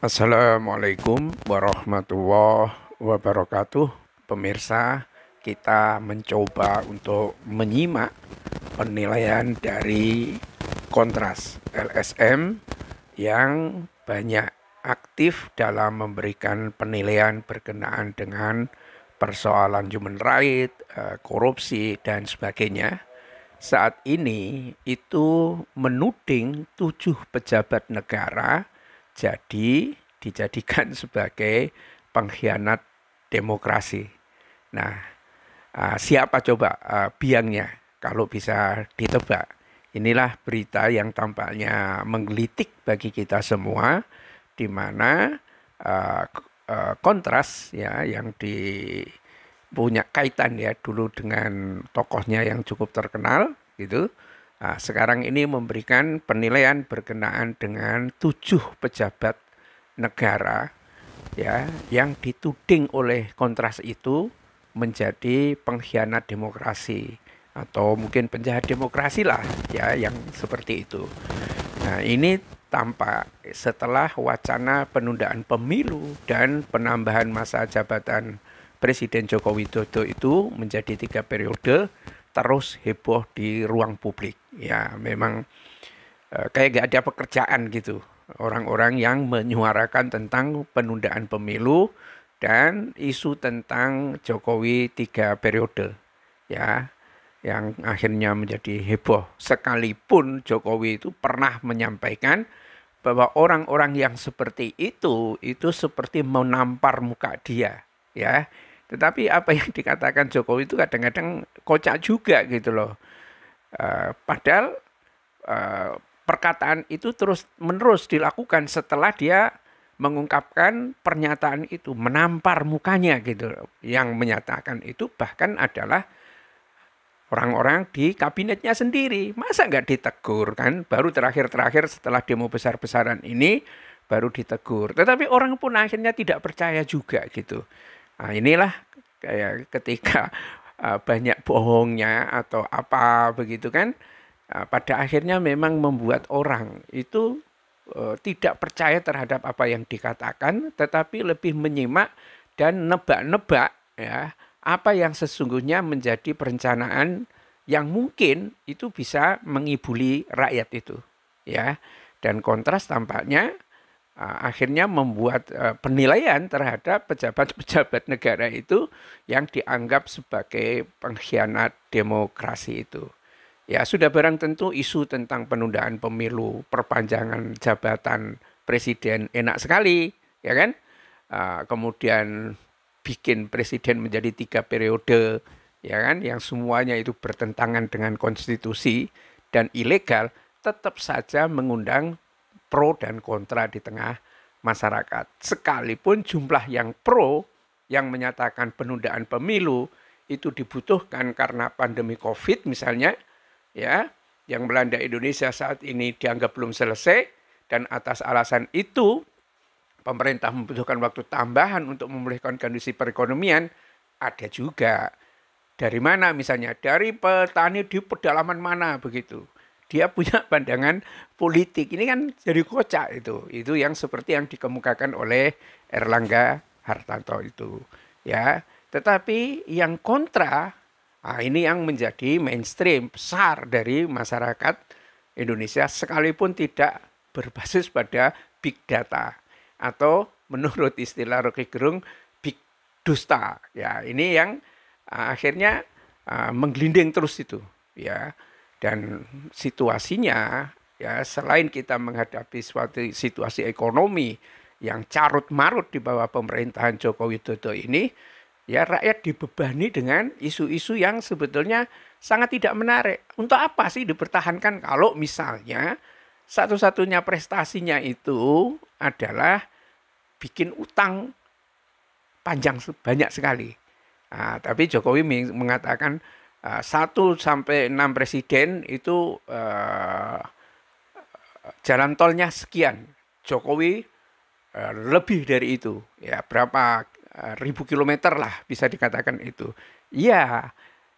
Assalamualaikum warahmatullahi wabarakatuh. Pemirsa, kita mencoba untuk menyimak penilaian dari kontras LSM yang banyak aktif dalam memberikan penilaian berkenaan dengan persoalan human right, eh, korupsi, dan sebagainya. Saat ini itu menuding tujuh pejabat negara jadi dijadikan sebagai pengkhianat demokrasi. Nah, ah, siapa coba ah, biangnya kalau bisa ditebak? Inilah berita yang tampaknya menggelitik bagi kita semua, di mana ah, kontras ya yang di punya kaitan ya dulu dengan tokohnya yang cukup terkenal gitu Nah, sekarang ini memberikan penilaian berkenaan dengan tujuh pejabat negara ya yang dituding oleh kontras itu menjadi pengkhianat demokrasi atau mungkin penjahat demokrasi lah ya yang seperti itu. Nah, ini tampak setelah wacana penundaan pemilu dan penambahan masa jabatan Presiden Joko Widodo itu menjadi tiga periode terus heboh di ruang publik ya memang eh, kayak gak ada pekerjaan gitu orang-orang yang menyuarakan tentang penundaan pemilu dan isu tentang Jokowi tiga periode ya yang akhirnya menjadi heboh sekalipun Jokowi itu pernah menyampaikan bahwa orang-orang yang seperti itu itu seperti menampar muka dia ya tetapi apa yang dikatakan Jokowi itu kadang-kadang kocak juga gitu loh Eh, padahal uh, perkataan itu terus-menerus dilakukan setelah dia mengungkapkan pernyataan itu, menampar mukanya gitu. Yang menyatakan itu bahkan adalah orang-orang di kabinetnya sendiri. Masa nggak ditegur kan? Baru terakhir-terakhir setelah demo besar-besaran ini baru ditegur. Tetapi orang pun akhirnya tidak percaya juga gitu. Nah, inilah kayak ketika Eh, banyak bohongnya atau apa begitu kan eh, pada akhirnya memang membuat orang itu eh, tidak percaya terhadap apa yang dikatakan tetapi lebih menyimak dan nebak-nebak ya apa yang sesungguhnya menjadi perencanaan yang mungkin itu bisa mengibuli rakyat itu ya dan kontras tampaknya Ah, akhirnya membuat eh, penilaian terhadap pejabat-pejabat negara itu yang dianggap sebagai pengkhianat demokrasi itu. Ya, sudah barang tentu isu tentang penundaan pemilu, perpanjangan jabatan presiden enak sekali, ya kan? Ah, kemudian bikin presiden menjadi tiga periode, ya kan? Yang semuanya itu bertentangan dengan konstitusi dan ilegal, tetap saja mengundang pro dan kontra di tengah masyarakat. Sekalipun jumlah yang pro yang menyatakan penundaan pemilu itu dibutuhkan karena pandemi Covid misalnya ya yang melanda Indonesia saat ini dianggap belum selesai dan atas alasan itu pemerintah membutuhkan waktu tambahan untuk memulihkan kondisi perekonomian ada juga dari mana misalnya dari petani di pedalaman mana begitu dia punya pandangan politik. Ini kan jadi kocak itu. Itu yang seperti yang dikemukakan oleh Erlangga Hartanto itu. Ya, tetapi yang kontra nah ini yang menjadi mainstream besar dari masyarakat Indonesia sekalipun tidak berbasis pada big data atau menurut istilah Rocky Gerung big dusta. Ya, ini yang ah, akhirnya ah, menggelinding terus itu, ya. Dan situasinya ya selain kita menghadapi suatu situasi ekonomi yang carut marut di bawah pemerintahan Joko Widodo ini, ya rakyat dibebani dengan isu-isu yang sebetulnya sangat tidak menarik. Untuk apa sih dipertahankan kalau misalnya satu-satunya prestasinya itu adalah bikin utang panjang banyak sekali. Nah, tapi Jokowi mengatakan Ah, satu sampai enam presiden itu eh, jalan tolnya sekian. Jokowi eh, lebih dari itu. Ya, berapa eh, ribu kilometer lah bisa dikatakan itu. ya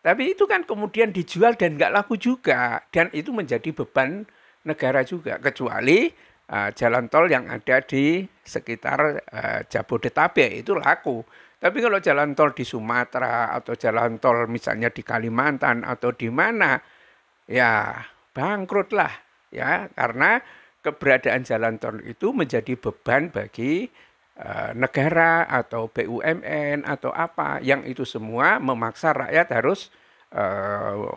Tapi itu kan kemudian dijual dan nggak laku juga dan itu menjadi beban negara juga kecuali uh, jalan tol yang ada di sekitar uh, Jabodetabek itu laku. Tapi kalau jalan tol di Sumatera atau jalan tol misalnya di Kalimantan atau di mana, ya bangkrutlah ya karena keberadaan jalan tol itu menjadi beban bagi e, negara atau BUMN atau apa yang itu semua memaksa rakyat harus e, eh,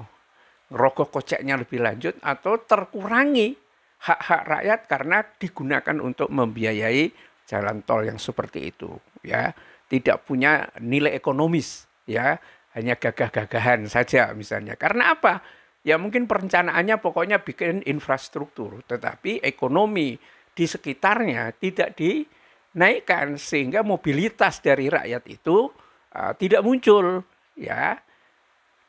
rokok koceknya lebih lanjut atau terkurangi hak-hak rakyat karena digunakan untuk membiayai jalan tol yang seperti itu ya tidak punya nilai ekonomis ya hanya gagah-gagahan saja misalnya karena apa ya mungkin perencanaannya pokoknya bikin infrastruktur tetapi ekonomi di sekitarnya tidak dinaikkan sehingga mobilitas dari rakyat itu uh, tidak muncul ya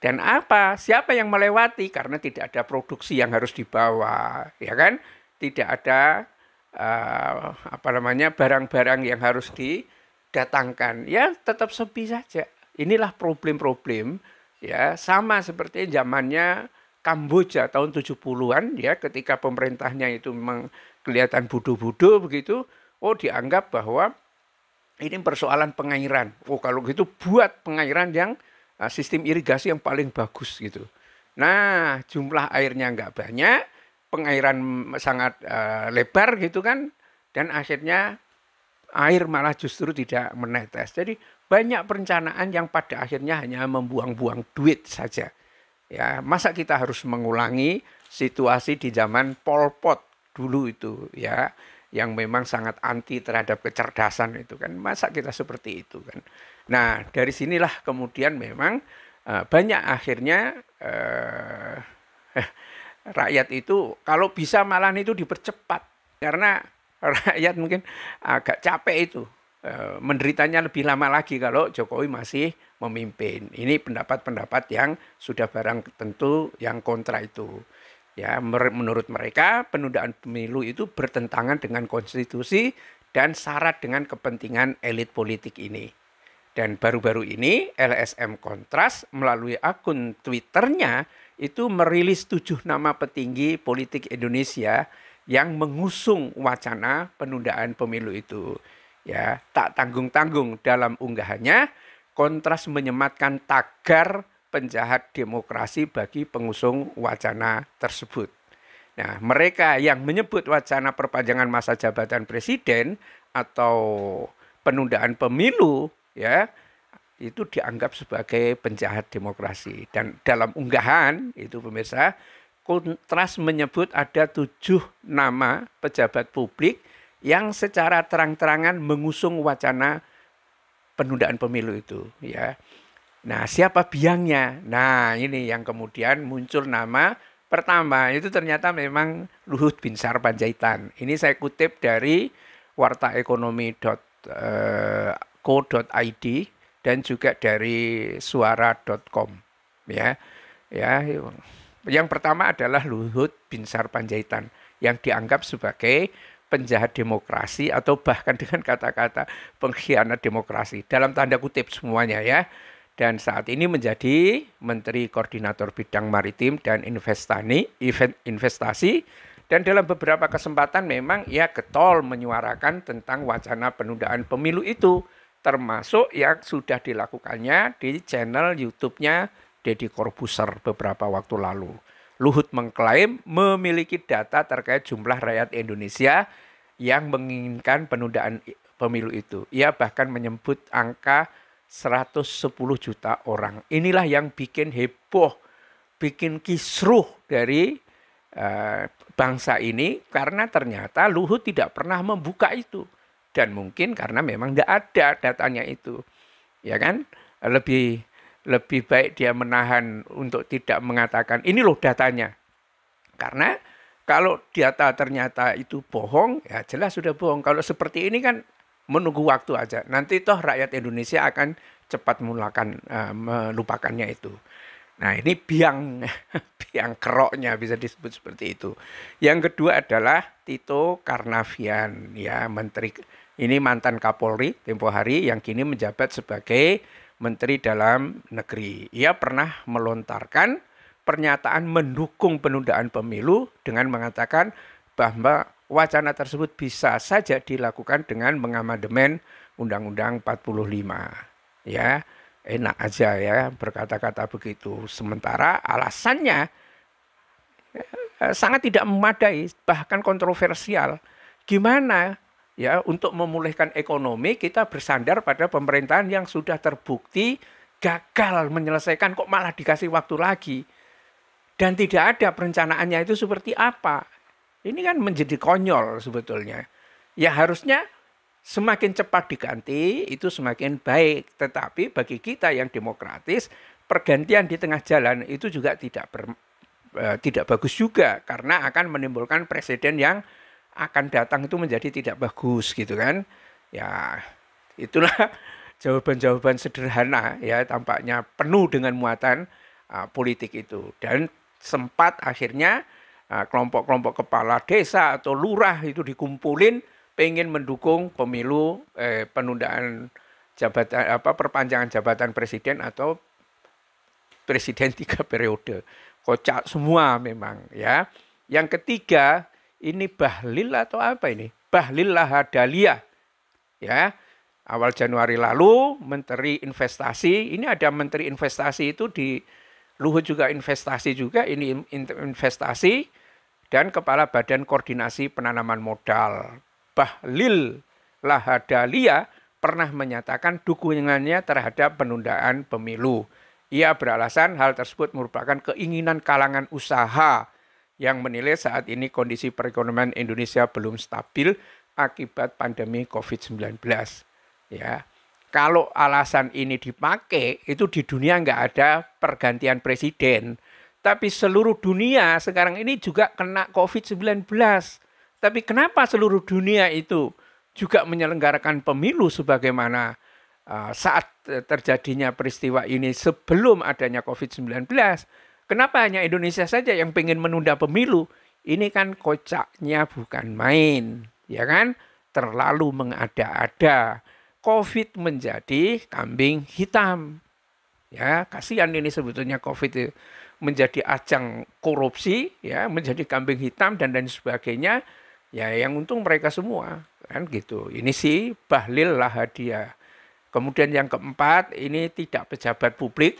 dan apa siapa yang melewati karena tidak ada produksi yang harus dibawa ya kan tidak ada uh, apa namanya barang-barang yang harus di datangkan ya tetap sepi saja inilah problem-problem ya sama seperti zamannya Kamboja tahun 70-an ya ketika pemerintahnya itu memang kelihatan bodoh-bodoh begitu oh dianggap bahwa ini persoalan pengairan oh kalau gitu buat pengairan yang ah, sistem irigasi yang paling bagus gitu nah jumlah airnya nggak banyak pengairan sangat uh, lebar gitu kan dan akhirnya air malah justru tidak menetes. Jadi banyak perencanaan yang pada akhirnya hanya membuang-buang duit saja. Ya, masa kita harus mengulangi situasi di zaman Pol Pot dulu itu ya, yang memang sangat anti terhadap kecerdasan itu kan. Masa kita seperti itu kan. Nah, dari sinilah kemudian memang eh, banyak akhirnya uh, rakyat itu kalau bisa malah itu dipercepat karena rakyat mungkin agak capek itu eh, menderitanya lebih lama lagi kalau Jokowi masih memimpin. Ini pendapat-pendapat yang sudah barang tentu yang kontra itu. Ya, menurut mereka penundaan pemilu itu bertentangan dengan konstitusi dan syarat dengan kepentingan elit politik ini. Dan baru-baru ini LSM Kontras melalui akun Twitternya itu merilis tujuh nama petinggi politik Indonesia yang mengusung wacana penundaan pemilu itu. Ya, tak tanggung-tanggung dalam unggahannya, kontras menyematkan tagar penjahat demokrasi bagi pengusung wacana tersebut. Nah, mereka yang menyebut wacana perpanjangan masa jabatan presiden atau penundaan pemilu ya itu dianggap sebagai penjahat demokrasi dan dalam unggahan itu pemirsa kontras menyebut ada tujuh nama pejabat publik yang secara terang-terangan mengusung wacana penundaan pemilu itu ya. Nah, siapa biangnya? Nah, ini yang kemudian muncul nama pertama itu ternyata memang Luhut Binsar Panjaitan. Ini saya kutip dari wartaekonomi.co.id eh, dan juga dari suara.com ya. Ya, yang pertama adalah Luhut Binsar Panjaitan yang dianggap sebagai penjahat demokrasi atau bahkan dengan kata-kata pengkhianat demokrasi dalam tanda kutip semuanya ya. Dan saat ini menjadi Menteri Koordinator Bidang Maritim dan Investani, Investasi dan dalam beberapa kesempatan memang ia getol menyuarakan tentang wacana penundaan pemilu itu termasuk yang sudah dilakukannya di channel YouTube-nya Deddy Corbuzier beberapa waktu lalu. Luhut mengklaim memiliki data terkait jumlah rakyat Indonesia yang menginginkan penundaan pemilu itu. Ia bahkan menyebut angka 110 juta orang. Inilah yang bikin heboh, bikin kisruh dari uh, bangsa ini karena ternyata Luhut tidak pernah membuka itu. Dan mungkin karena memang tidak ada datanya itu. Ya kan? Lebih lebih baik dia menahan untuk tidak mengatakan ini loh datanya. Karena kalau data ternyata itu bohong, ya jelas sudah bohong. Kalau seperti ini kan menunggu waktu aja. Nanti toh rakyat Indonesia akan cepat melakukan uh, eh, melupakannya itu. Nah, ini biang biang keroknya bisa disebut seperti itu. Yang kedua adalah Tito Karnavian, ya menteri ini mantan Kapolri tempo hari yang kini menjabat sebagai Menteri Dalam Negeri. Ia pernah melontarkan pernyataan mendukung penundaan pemilu dengan mengatakan bahwa wacana tersebut bisa saja dilakukan dengan mengamandemen Undang-Undang 45. Ya, enak aja ya berkata-kata begitu. Sementara alasannya eh, sangat tidak memadai, bahkan kontroversial. Gimana ya untuk memulihkan ekonomi kita bersandar pada pemerintahan yang sudah terbukti gagal menyelesaikan kok malah dikasih waktu lagi dan tidak ada perencanaannya itu seperti apa ini kan menjadi konyol sebetulnya ya harusnya semakin cepat diganti itu semakin baik tetapi bagi kita yang demokratis pergantian di tengah jalan itu juga tidak ber, eh, tidak bagus juga karena akan menimbulkan presiden yang akan datang itu menjadi tidak bagus gitu kan. Ya, itulah jawaban-jawaban sederhana ya tampaknya penuh dengan muatan uh, politik itu dan sempat akhirnya ah, kelompok-kelompok uh, kepala desa atau lurah itu dikumpulin pengen mendukung pemilu eh, penundaan jabatan apa perpanjangan jabatan presiden atau presiden tiga periode kocak semua memang ya yang ketiga ini bahlil atau apa ini? Bahlil Lahadalia. Ya, awal Januari lalu Menteri Investasi, ini ada Menteri Investasi itu di Luhut juga investasi juga, ini investasi dan Kepala Badan Koordinasi Penanaman Modal. Bahlil Lahadalia pernah menyatakan dukungannya terhadap penundaan pemilu. Ia beralasan hal tersebut merupakan keinginan kalangan usaha yang menilai saat ini kondisi perekonomian Indonesia belum stabil akibat pandemi COVID-19. Ya, kalau alasan ini dipakai, itu di dunia nggak ada pergantian presiden. Tapi seluruh dunia sekarang ini juga kena COVID-19. Tapi kenapa seluruh dunia itu juga menyelenggarakan pemilu sebagaimana eh, saat terjadinya peristiwa ini sebelum adanya COVID-19? Kenapa hanya Indonesia saja yang pengen menunda pemilu? Ini kan kocaknya bukan main, ya kan? Terlalu mengada-ada. COVID menjadi kambing hitam. Ya, kasihan ini sebetulnya COVID menjadi ajang korupsi, ya, menjadi kambing hitam dan dan sebagainya. Ya, yang untung mereka semua, kan gitu. Ini sih bahlil lah hadiah. Kemudian yang keempat, ini tidak pejabat publik,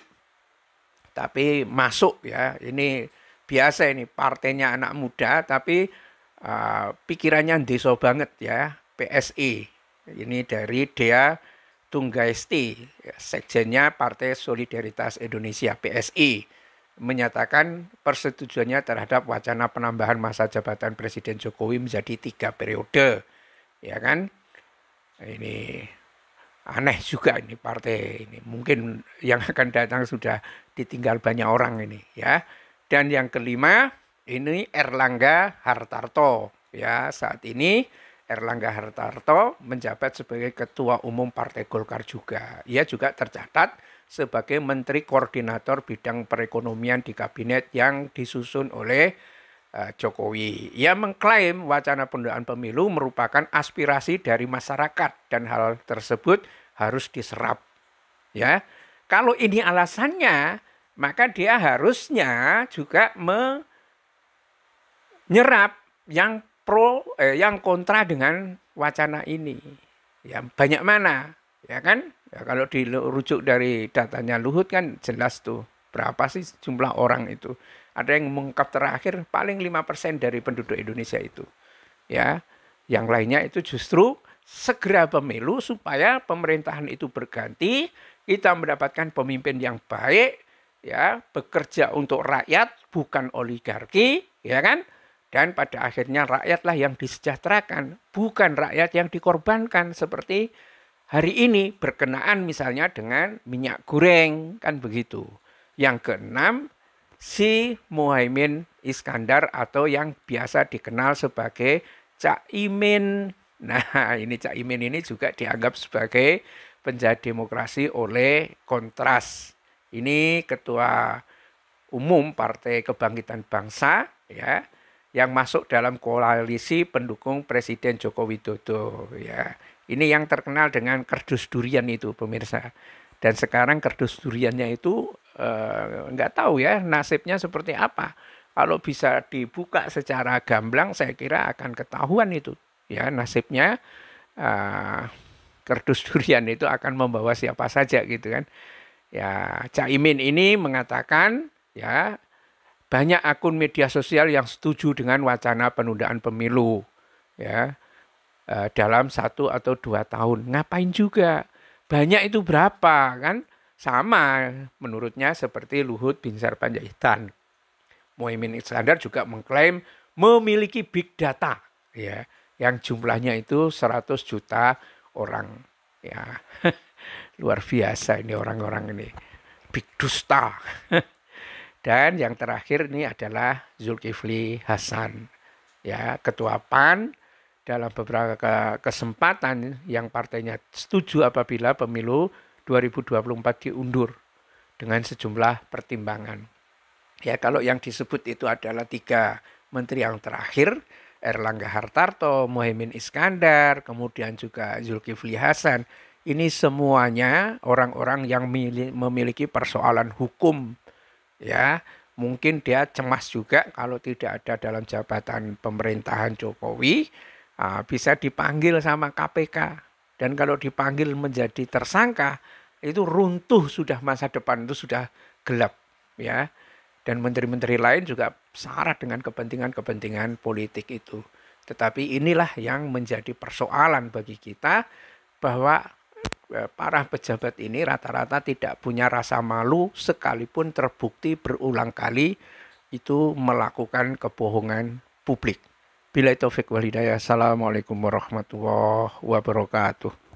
tapi masuk ya. Ini biasa ini partainya anak muda tapi uh, pikirannya deso banget ya PSI. Ini dari Dea Tunggaisti, sekjennya Partai Solidaritas Indonesia PSI menyatakan persetujuannya terhadap wacana penambahan masa jabatan Presiden Jokowi menjadi tiga periode, ya kan? Ini aneh juga ini partai ini. Mungkin yang akan datang sudah ditinggal banyak orang ini ya. Dan yang kelima ini Erlangga Hartarto ya saat ini Erlangga Hartarto menjabat sebagai ketua umum Partai Golkar juga. Ia juga tercatat sebagai menteri koordinator bidang perekonomian di kabinet yang disusun oleh Eh, Jokowi. Ia mengklaim wacana penundaan pemilu merupakan aspirasi dari masyarakat dan hal tersebut harus diserap. Ya. Kalau ini alasannya, maka dia harusnya juga menyerap yang pro eh, yang kontra dengan wacana ini. Ya, banyak mana, ya kan? Ya, kalau dirujuk dari datanya Luhut kan jelas tuh berapa sih jumlah orang itu ada yang mengungkap terakhir paling 5% dari penduduk Indonesia itu. Ya, yang lainnya itu justru segera pemilu supaya pemerintahan itu berganti, kita mendapatkan pemimpin yang baik, ya, bekerja untuk rakyat bukan oligarki, ya kan? Dan pada akhirnya rakyatlah yang disejahterakan, bukan rakyat yang dikorbankan seperti hari ini berkenaan misalnya dengan minyak goreng kan begitu. Yang keenam, si Muhaimin Iskandar atau yang biasa dikenal sebagai Cak Imin. Nah, ini Cak Imin ini juga dianggap sebagai penjahat demokrasi oleh Kontras. Ini ketua umum Partai Kebangkitan Bangsa ya yang masuk dalam koalisi pendukung Presiden Joko Widodo ya. Ini yang terkenal dengan kerdus durian itu pemirsa. Dan sekarang kerdus duriannya itu Eh, nggak tahu ya nasibnya seperti apa. Kalau bisa dibuka secara gamblang, saya kira akan ketahuan itu ya nasibnya eh, kerdus durian itu akan membawa siapa saja gitu kan. Ya Caimin ini mengatakan ya banyak akun media sosial yang setuju dengan wacana penundaan pemilu ya eh, dalam satu atau dua tahun. Ngapain juga? Banyak itu berapa kan? sama menurutnya seperti Luhut Binsar Panjaitan. Muhaimin Iskandar juga mengklaim memiliki big data ya yang jumlahnya itu 100 juta orang ya luar biasa ini orang-orang ini big dusta dan yang terakhir ini adalah Zulkifli Hasan ya ketua PAN dalam beberapa kesempatan yang partainya setuju apabila pemilu 2024 diundur dengan sejumlah pertimbangan. Ya, kalau yang disebut itu adalah tiga menteri yang terakhir, Erlangga Hartarto, Mohaimin Iskandar, kemudian juga Zulkifli Hasan. Ini semuanya orang-orang yang memiliki persoalan hukum. Ya, mungkin dia cemas juga kalau tidak ada dalam jabatan pemerintahan Jokowi, ah, bisa dipanggil sama KPK. Dan kalau dipanggil menjadi tersangka, itu runtuh sudah masa depan itu sudah gelap ya dan menteri-menteri lain juga syarat dengan kepentingan-kepentingan politik itu tetapi inilah yang menjadi persoalan bagi kita bahwa eh, para pejabat ini rata-rata tidak punya rasa malu sekalipun terbukti berulang kali itu melakukan kebohongan publik. Bila itu wal Assalamualaikum warahmatullahi wabarakatuh.